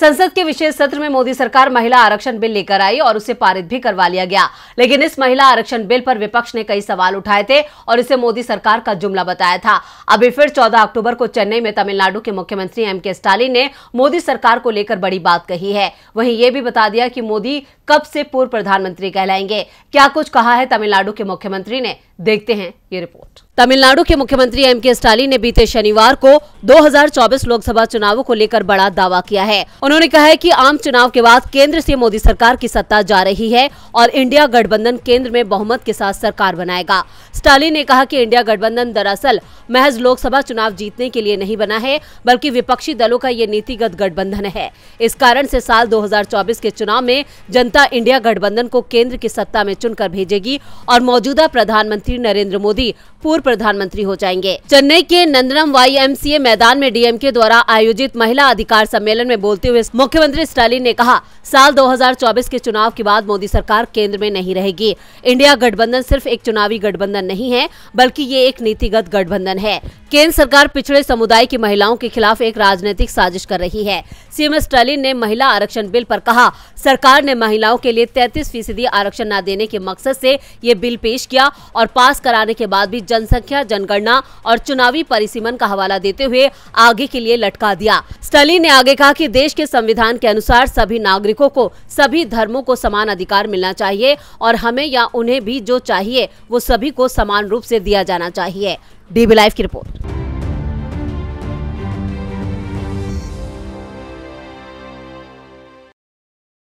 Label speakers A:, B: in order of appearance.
A: संसद के विशेष सत्र में मोदी सरकार महिला आरक्षण बिल लेकर आई और उसे पारित भी करवा लिया गया लेकिन इस महिला आरक्षण बिल पर विपक्ष ने कई सवाल उठाए थे और इसे मोदी सरकार का जुमला बताया था अभी फिर 14 अक्टूबर को चेन्नई में तमिलनाडु के मुख्यमंत्री एम के स्टालिन ने मोदी सरकार को लेकर बड़ी बात कही है वहीं ये भी बता दिया कि मोदी कब से पूर्व प्रधानमंत्री कहलाएंगे क्या कुछ कहा है तमिलनाडु के मुख्यमंत्री ने देखते हैं ये रिपोर्ट तमिलनाडु के मुख्यमंत्री एम के स्टालिन ने बीते शनिवार को 2024 लोकसभा चुनावों को लेकर बड़ा दावा किया है उन्होंने कहा है कि आम चुनाव के बाद केंद्र से मोदी सरकार की सत्ता जा रही है और इंडिया गठबंधन केंद्र में बहुमत के साथ सरकार बनाएगा स्टालिन ने कहा कि इंडिया गठबंधन दरअसल महज लोकसभा चुनाव जीतने के लिए नहीं बना है बल्कि विपक्षी दलों का ये नीतिगत गठबंधन है इस कारण ऐसी साल दो के चुनाव में जनता इंडिया गठबंधन को केंद्र की सत्ता में चुनकर भेजेगी और मौजूदा प्रधानमंत्री प्रधानमंत्री नरेंद्र मोदी पूर्व प्रधानमंत्री हो जाएंगे चेन्नई के नंदनम वाई मैदान में डीएमके द्वारा आयोजित महिला अधिकार सम्मेलन में बोलते हुए मुख्यमंत्री स्टालिन ने कहा साल 2024 के चुनाव के बाद मोदी सरकार केंद्र में नहीं रहेगी इंडिया गठबंधन सिर्फ एक चुनावी गठबंधन नहीं है बल्कि ये एक नीतिगत गठबंधन है केंद्र सरकार पिछड़े समुदाय की महिलाओं के खिलाफ एक राजनीतिक साजिश कर रही है सीएम स्टालिन ने महिला आरक्षण बिल पर कहा सरकार ने महिलाओं के लिए 33 फीसदी आरक्षण न देने के मकसद से ये बिल पेश किया और पास कराने के बाद भी जनसंख्या जनगणना और चुनावी परिसीमन का हवाला देते हुए आगे के लिए लटका दिया स्टालिन ने आगे कहा कि देश के संविधान के अनुसार सभी नागरिकों को सभी धर्मों को समान अधिकार मिलना चाहिए और हमें या उन्हें भी जो चाहिए वो सभी को समान रूप ऐसी दिया जाना चाहिए डीबी लाइव की रिपोर्ट